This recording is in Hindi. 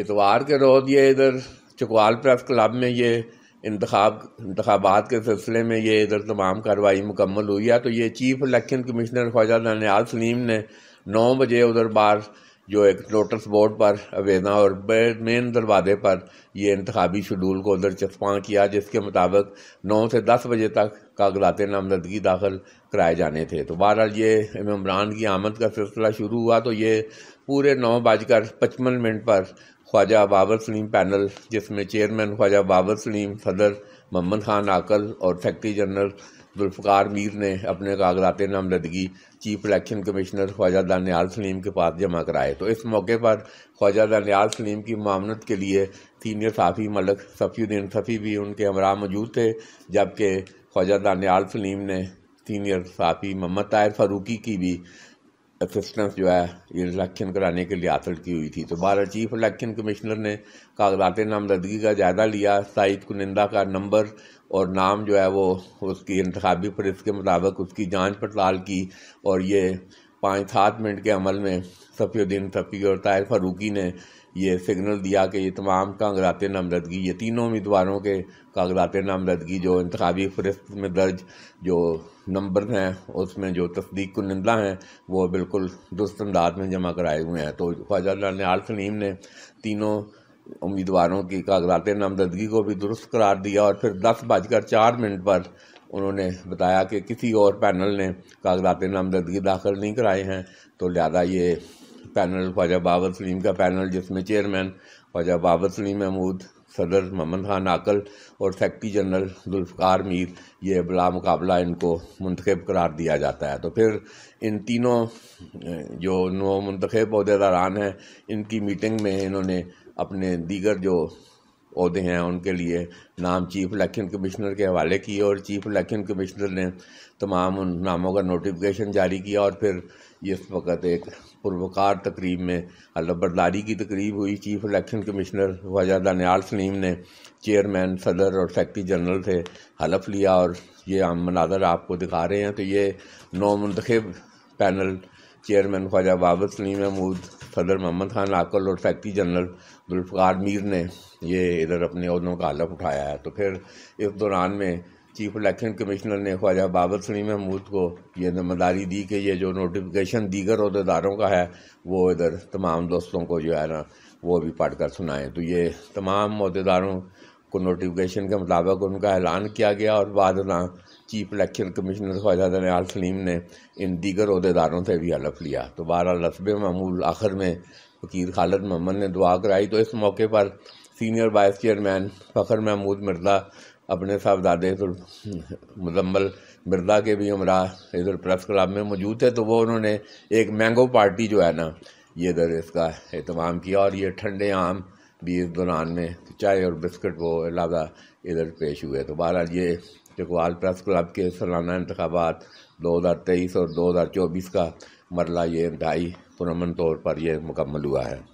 इतवार के रोज़ ये इधर चकवाल प्रेस क्लब में ये इंतबात के सिलसिले में ये इधर तमाम कार्रवाई मुकम्मल हुई है तो ये chief election commissioner Khwaja Daniyal Salim ने नौ बजे उधर बार जो एक नोटिस बोर्ड पर अवेना और मेन दरवाजे पर यह इंतबी शडूल को चस्पा किया जिसके मुताबिक नौ से दस बजे तक कागजात नामजदगी दाखिल कराए जाने थे तो बहरहाल ये इमरान की आमद का सिलसिला शुरू हुआ तो ये पूरे नौ बजकर पचपन मिनट पर ख्वाजा बाबर सलीम पैनल जिसमें चेयरमैन ख्वाजा बाबर सलीम सदर मोहम्मद खान आकल और सेक्रटरी जनरल जुल्फकार मीर ने अपने कागजात नामजदगी chief election commissioner Khwaja Daniyal Salim के पास जमा कराए तो इस मौके पर ख्वाजा दानियाल सलीम की मामनत के लिए सीनियर साफ़ी मलक सफ़ीद्दीन सफ़ी भी उनके हमरा मौजूद थे जबकि ख्वाजा दानियाल सलीम ने सीनियर साफ़ी मोहम्मद ताहिर फारूकी की भी असिस्टेंस जो है ये इलेक्शन कराने के लिए हासिल की हुई थी तो बारह चीफ इलेक्शन कमिश्नर ने कागजात नामजदगी का जायज़ा लिया साइद कुनिंदा का नंबर और नाम जो है वो उसकी इंतबी फरिस्त के मुताबिक उसकी जांच पड़ताल की और ये पाँच सात मिनट के अमल में सफ़ीद्दीन सफ़ी और ताहिर फ़ारूकी ने ये सिग्नल दिया कि ये तमाम कागजात नामजदगी ये तीनों उम्मीदवारों के कागजात नामजदगी जो इंतवी फहरिस्त में दर्ज जो नंबर हैं उसमें जो तस्दीक निंदा हैं वो बिल्कुल दुरुस्त अंदाज में जमा कराए हुए हैं तो ख्वाजा नयाल सलीम ने तीनों उम्मीदवारों की कागजात नामजदगी को भी दुरुस्त करार दिया और फिर दस बजकर चार मिनट पर उन्होंने बताया कि किसी और पैनल ने कागजात नामजदगी दाखिल नहीं कराए हैं तो लिहाजा ये पैनल ख्वाजा बाबर सलीम का पैनल जिसमें चेयरमैन ख्वाजा बाबर सलीम महमूद सदर मोहम्मद खान आकल और सेक्रटरी जनरल जुल्फ़ार मीर ये बला मुकाबला इनको मंतखब करार दिया जाता है तो फिर इन तीनों जो नौ मंतखब अहदेदारान हैं इनकी मीटिंग में इन्होंने अपने दीगर जो अहदे हैं उनके लिए नाम चीफ इलेक्शन कमिश्नर के हवाले किए और चीफ इलेक्शन कमिश्नर ने तमाम उन नामों का नोटिफिकेशन जारी किया और फिर इस वक्त एक पुरवकार तकरीब में अलबरदारी मतलब की तकरीब हुई चीफ इलेक्शन कमिश्नर वजह दान्याल सलीम ने चेयरमैन सदर और सेक्रटरी जनरल से हलफ लिया और ये हम मनाजर आपको दिखा रहे हैं तो ये नौ मुंतखब पैनल चेयरमैन ख्वाजा बाबर सलीम महमूद सदर मोहम्मद खान आकल और सेक्रटरी जनरल दुल्फ़ार मीर ने ये इधर अपने उहदों का हलफ उठाया है तो फिर इस दौरान में चीफ इलेक्शन कमिश्नर ने ख्वाजा बाबर सलीम महमूद को ये जिम्मेदारी दी कि ये जो नोटिफिकेशन दीगर अहदेदारों का है वो इधर तमाम दोस्तों को जो है ना वो भी पढ़ कर सुनाएँ तो ये तमाम अहदेदारों को नोटिफिकेशन के मुताबिक उनका ऐलान किया गया और बाद चीफ इलेक्शन कमिश्नर ख्वाजा ने आल सलीम ने इन दीगर अहदेदारों से भी हलफ लिया तो बारह रस्ब मामूल आखिर में वकील खालद मोहम्मद ने दुआ कराई तो इस मौके पर senior vice chairman Fakhar Mahmood Mirza अपने साहबजादे मुजम्मल मिर्जा के भी हमरा इधर प्रेस क्लब में मौजूद थे तो वो उन्होंने एक मैंगो पार्टी जो है ना ये इधर इसका अहतमाम किया और ये ठंडे आम भी इस दौरान में चाय और बिस्किट वो अलावा इधर पेश हुए तो बहरहाल ये चकवाल प्रेस क्लब के सालाना इंतबात दो हज़ार तेईस और दो हज़ार चौबीस का मरला ये इंतहाई पुरमन तौर पर यह मुकम्मल हुआ है